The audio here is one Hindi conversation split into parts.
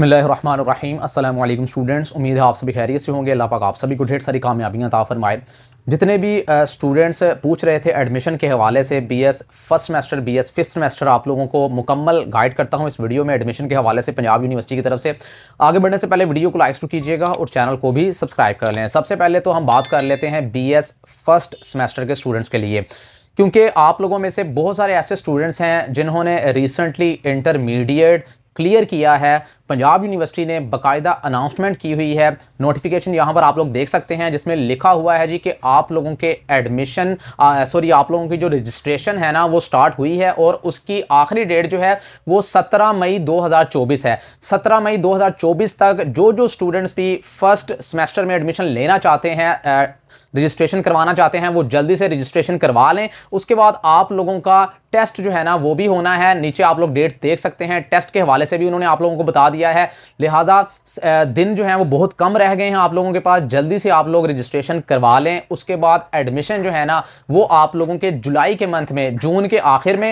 बसमीम अल्लाम स्टूडेंट्स उम्मीद है आप सभी खैरियत से होंगे अल्लाह पाक आप सभी को ढेर सारी कामयाबियाँ ताफ़रमाए जितने भी स्टूडेंट्स पूछ रहे थे एडमिशन के हवाले से BS first semester BS fifth semester आप लोगों को मुकम्मल गाइड करता हूं इस वीडियो में एडमिशन के हवाले से पंजाब यूनिवर्सिटी की तरफ से आगे बढ़ने से पहले वीडियो को लाइक शुरू कीजिएगा और चैनल को भी सब्सक्राइब कर लें सबसे पहले तो हम बात कर लेते हैं एस फर्स्ट सेमेस्टर के स्टूडेंट्स के लिए क्योंकि आप लोगों में से बहुत सारे ऐसे स्टूडेंट्स हैं जिन्होंने रिसेंटली इंटरमीडिएट क्लियर किया है पंजाब यूनिवर्सिटी ने बकायदा अनाउंसमेंट की हुई है नोटिफिकेशन यहाँ पर आप लोग देख सकते हैं जिसमें लिखा हुआ है जी कि आप लोगों के एडमिशन सॉरी आप लोगों की जो रजिस्ट्रेशन है ना वो स्टार्ट हुई है और उसकी आखिरी डेट जो है वो 17 मई 2024 है 17 मई 2024 तक जो जो स्टूडेंट्स भी फर्स्ट सेमेस्टर में एडमिशन लेना चाहते हैं रजिस्ट्रेशन करवाना चाहते हैं वो जल्दी से रजिस्ट्रेशन करवा लें उसके बाद आप लोगों का टेस्ट जो है ना वो भी होना है नीचे आप लोग डेट्स देख सकते हैं टेस्ट के हवाले से भी उन्होंने आप लोगों को बता दिया है लिहाजा दिन जो है वो बहुत कम रह गए हैं आप लोगों के पास जल्दी से आप लोग रजिस्ट्रेशन करवा लें उसके बाद एडमिशन जो है ना वो आप लोगों के जुलाई के मंथ में जून के आखिर में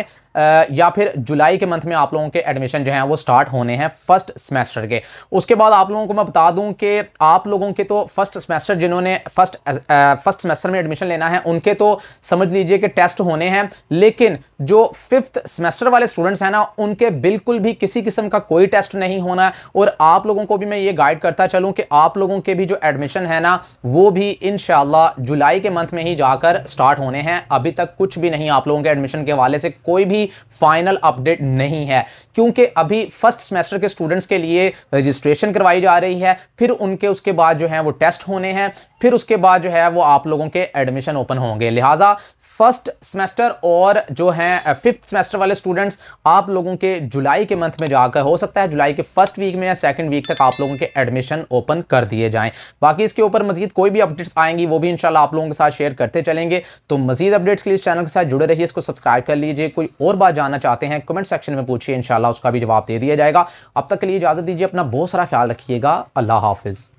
या फिर जुलाई के मंथ में आप लोगों के एडमिशन जो है वो स्टार्ट होने हैं फर्स्ट सेमेस्टर के उसके बाद आप लोगों को मैं बता दूं कि आप लोगों के तो फर्स्ट सेमेस्टर जिन्होंने फर्स्ट फर्स्ट सेमेस्टर में एडमिशन लेना है उनके तो समझ लीजिए कि टेस्ट होने हैं लेकिन जो फिफ्थ सेमेस्टर वाले स्टूडेंट्स हैं ना उनके बिल्कुल भी किसी किस्म का कोई टेस्ट नहीं होना होना है और आप लोगों को भी मैं ये गाइड करता चलूँ कि आप लोगों के भी जो एडमिशन है ना वो भी इन जुलाई के मंथ में ही जाकर स्टार्ट होने हैं अभी तक कुछ भी नहीं आप लोगों के एडमिशन के हवाले से कोई भी फाइनल अपडेट नहीं है क्योंकि अभी फर्स्ट सेमेस्टर के स्टूडेंट्स के लिए रजिस्ट्रेशन करवाई जा रही है फिर उनके उसके बाद जो है वो टेस्ट होने हैं फिर उसके बाद जो है वो आप लोगों के एडमिशन ओपन होंगे लिहाजा फर्स्ट सेमेस्टर और जो है फिफ्थ सेमेस्टर वाले स्टूडेंट्स आप लोगों के जुलाई के मंथ में जाकर हो सकता है जुलाई के फर्स्ट फर्स्ट वीक में या सेकंड वीक तक आप लोगों के एडमिशन ओपन कर दिए जाएं बाकी इसके ऊपर मजीद कोई भी अपडेट्स आएंगी वो भी इंशाल्लाह आप लोगों के साथ शेयर करते चलेंगे तो मजीद अपडेट्स के लिए चैनल के साथ जुड़े रहिए इसको सब्सक्राइब कर लीजिए कोई और बात जानना चाहते हैं कमेंट सेक्शन में पूछिए इंशाल्लाह उसका भी जवाब दे दिया जाएगा अब तक के लिए इजाज़त दीजिए अपना बहुत सारा ख्याल रखिएगा अल्लाह हाफिज़